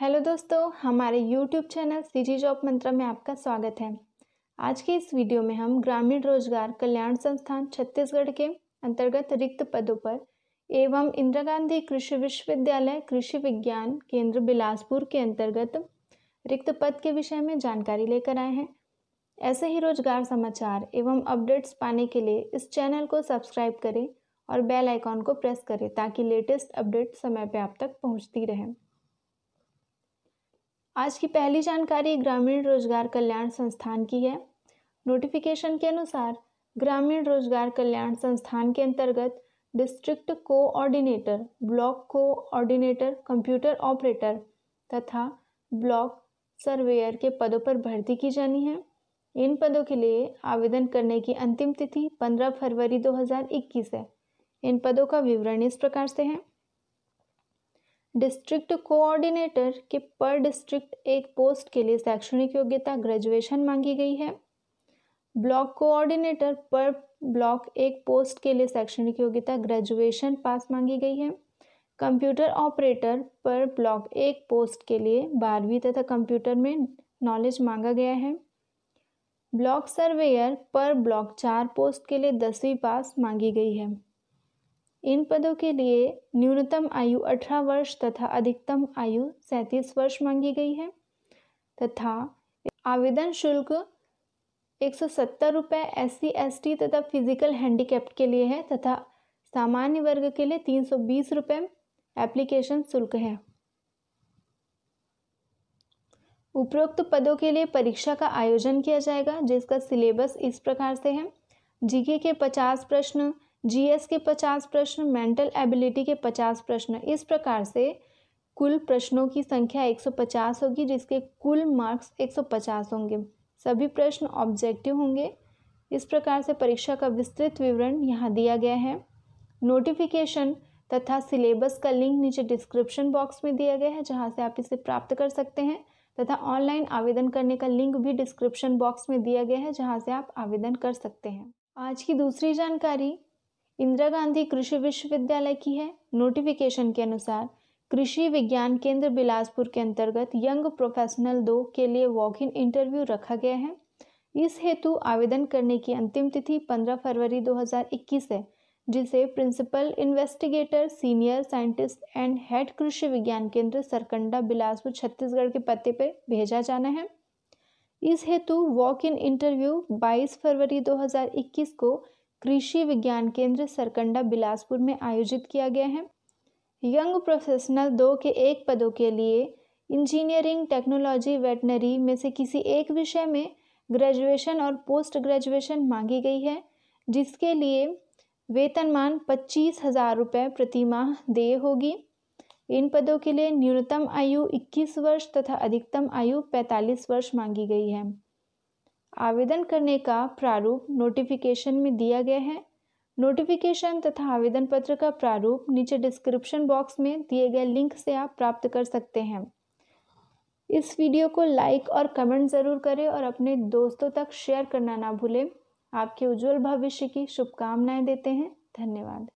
hello दोस्तों हमारे YouTube channel CG job Mantra में आपका स्वागत है आज के इस वीडियो में हम ग्रामीण रोजगार कल्याण संस्थान छत्तीसगढ़ के अंतर्गत रिक्त पदों पर एवं इंदिरा गांधी कृषि विश्वविद्यालय कृषि विज्ञान केंद्र बिलासपुर के अंतर्गत रिक्त पद के विषय में जानकारी लेकर आए हैं ऐसे ही रोजगार समाचार एवं अपडेट्स पाने के लिए इस चैनल को सब्सक्राइब करें और बेल आइकॉन को प्रेस करें ताकि लेटेस्ट अपडेट समय पर आप तक पहुँचती रहें आज की पहली जानकारी ग्रामीण रोजगार कल्याण संस्थान की है नोटिफिकेशन के अनुसार ग्रामीण रोजगार कल्याण संस्थान के अंतर्गत district coordinator block coordinator computer operator तथा ब्लॉक सर्वेयर के पदों पर भर्ती की जानी है इन पदों के लिए आवेदन करने की अंतिम तिथि 15 फरवरी 2021 है इन पदों का विवरण इस प्रकार से है डिस्ट्रिक्ट कोऑर्डिनेटर के पर डिस्ट्रिक्ट एक पोस्ट के लिए शैक्षणिक योग्यता ग्रेजुएशन मांगी गई है ब्लॉक कोऑर्डिनेटर पर ब्लॉक एक पोस्ट के लिए शैक्षणिक योग्यता ग्रेजुएशन पास मांगी गई है कंप्यूटर ऑपरेटर पर ब्लॉक एक पोस्ट के लिए बारहवीं तथा कंप्यूटर में नॉलेज मांगा गया है ब्लॉक सर्वेयर पर ब्लॉक चार पोस्ट के लिए दसवीं पास मांगी गई है इन पदों के लिए न्यूनतम आयु 18 वर्ष तथा अधिकतम आयु 37 वर्ष मांगी गई है तथा आवेदन शुल्क एक सौ सत्तर रुपये एस सी तथा फिजिकल हैंडीकैप्ट के लिए है तथा सामान्य वर्ग के लिए तीन सौ बीस रुपये एप्लीकेशन शुल्क है उपरोक्त पदों के लिए परीक्षा का आयोजन किया जाएगा जिसका सिलेबस इस प्रकार से है जीके के पचास प्रश्न जीएस के पचास प्रश्न मेंटल एबिलिटी के पचास प्रश्न इस प्रकार से कुल प्रश्नों की संख्या 150 होगी जिसके कुल मार्क्स 150 होंगे सभी प्रश्न ऑब्जेक्टिव होंगे इस प्रकार से परीक्षा का विस्तृत विवरण यहाँ दिया गया है नोटिफिकेशन तथा सिलेबस का लिंक नीचे डिस्क्रिप्शन बॉक्स में दिया गया है जहाँ से आप इसे प्राप्त कर सकते हैं तथा ऑनलाइन आवेदन करने का लिंक भी डिस्क्रिप्शन बॉक्स में दिया गया है जहाँ से आप आवेदन कर सकते हैं आज की दूसरी जानकारी इंदिरा गांधी कृषि विश्वविद्यालय की है नोटिफिकेशन के अनुसार कृषि विज्ञान केंद्र बिलासपुर के अंतर्गत यंग प्रोफेशनल दो के लिए वॉक इन इंटरव्यू रखा गया है इस हेतु आवेदन करने की अंतिम तिथि 15 फरवरी 2021 है जिसे principal investigator senior scientist and head कृषि विज्ञान केंद्र सरकंडा बिलासपुर छत्तीसगढ़ के पते पर भेजा जाना है इस हेतु वॉक इन इंटरव्यू 22 फरवरी 2021 को कृषि विज्ञान केंद्र सरकंडा बिलासपुर में आयोजित किया गया है यंग प्रोफेशनल दो के एक पदों के लिए इंजीनियरिंग टेक्नोलॉजी वेटनरी में से किसी एक विषय में ग्रेजुएशन और पोस्ट ग्रेजुएशन मांगी गई है जिसके लिए वेतनमान पच्चीस हज़ार रुपये प्रति माह देय होगी इन पदों के लिए न्यूनतम आयु 21 वर्ष तथा अधिकतम आयु 45 वर्ष मांगी गई है आवेदन करने का प्रारूप नोटिफिकेशन में दिया गया है नोटिफिकेशन तथा आवेदन पत्र का प्रारूप नीचे डिस्क्रिप्शन बॉक्स में दिए गए लिंक से आप प्राप्त कर सकते हैं इस वीडियो को लाइक और कमेंट ज़रूर करें और अपने दोस्तों तक शेयर करना ना भूलें आपके उज्जवल भविष्य की शुभकामनाएं देते हैं धन्यवाद